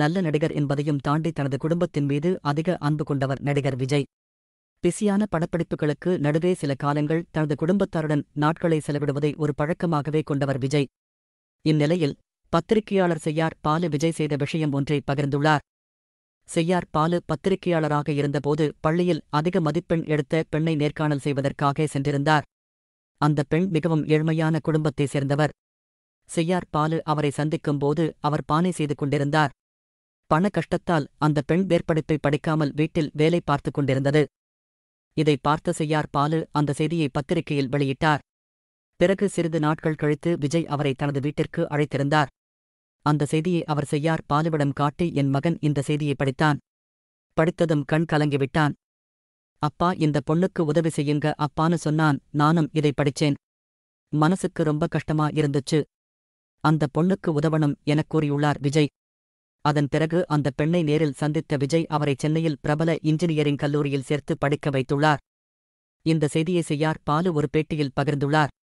நல்ல நடிகர் என்பதையும் தாண்டி தனது குடும்பத்தின் மீது அதிக அன்பு கொண்டவர் நடிகர் விஜய் பிஸியான படப்பிடிப்புகளுக்கு நடுவே சில காலங்கள் தனது குடும்பத்தாருடன் நாட்களை செலவிடுவதை ஒரு பழக்கமாகவே கொண்டவர் விஜய் இந்நிலையில் பத்திரிகையாளர் செய்யார் பாலு விஜய் செய்த விஷயம் ஒன்றை பகிர்ந்துள்ளார் செய்யார் பாலு பத்திரிகையாளராக இருந்தபோது பள்ளியில் அதிக மதிப்பெண் எடுத்த பெண்ணை நேர்காணல் செய்வதற்காக சென்றிருந்தார் அந்த பெண் மிகவும் ஏழ்மையான குடும்பத்தைச் சேர்ந்தவர் செய்யார் பாலு அவரை சந்திக்கும்போது அவர் பானை செய்து கொண்டிருந்தார் பண கஷ்டத்தால் அந்த பெண் மேற்படிப்பை படிக்காமல் வீட்டில் வேலை பார்த்து கொண்டிருந்தது இதை பார்த்த செய்யார் பாலு அந்த செய்தியை பத்திரிகையில் வெளியிட்டார் பிறகு சிறிது நாட்கள் கழித்து விஜய் அவரை தனது வீட்டிற்கு அழைத்திருந்தார் அந்த செய்தியை அவர் செய்யார் பாலுவிடம் காட்டி என் மகன் இந்த செய்தியை படித்தான் படித்ததும் கண் கலங்கிவிட்டான் அப்பா இந்த பொண்ணுக்கு உதவி செய்யுங்க அப்பான்னு சொன்னான் நானும் இதை படிச்சேன் மனசுக்கு ரொம்ப கஷ்டமா இருந்துச்சு அந்த பொண்ணுக்கு உதவணும் எனக் கூறியுள்ளார் விஜய் அதன் பிறகு அந்த பெண்ணை நேரில் சந்தித்த விஜய் அவரை சென்னையில் பிரபல இன்ஜினியரிங் கல்லூரியில் சேர்த்து படிக்க வைத்துள்ளார் இந்த செய்தியை செய்யார் பாலு ஒரு பேட்டியில் பகிர்ந்துள்ளார்